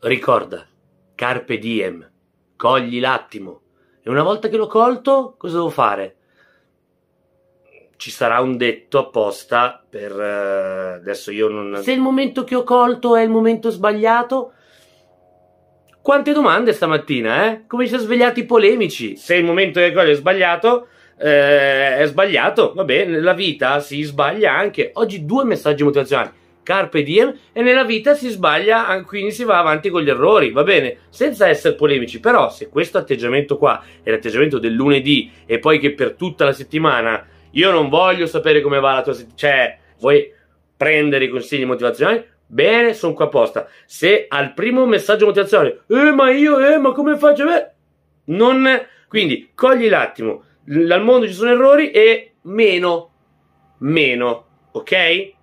Ricorda, carpe diem, cogli l'attimo. E una volta che l'ho colto, cosa devo fare? Ci sarà un detto apposta per... Eh, adesso io non... Se il momento che ho colto è il momento sbagliato... Quante domande stamattina, eh? Come ci sono svegliati i polemici. Se il momento che colgo è sbagliato, eh, è sbagliato. Va bene, la vita si sbaglia anche. Oggi due messaggi motivazionali carpe diem e nella vita si sbaglia, ah, quindi si va avanti con gli errori, va bene? Senza essere polemici, però se questo atteggiamento qua è l'atteggiamento del lunedì e poi che per tutta la settimana io non voglio sapere come va la tua settimana, cioè vuoi prendere i consigli motivazionali? Bene, sono qua apposta. Se al primo messaggio motivazionale, eh ma io, eh ma come faccio? Beh, non... Quindi cogli l'attimo, al mondo ci sono errori e meno, meno, ok?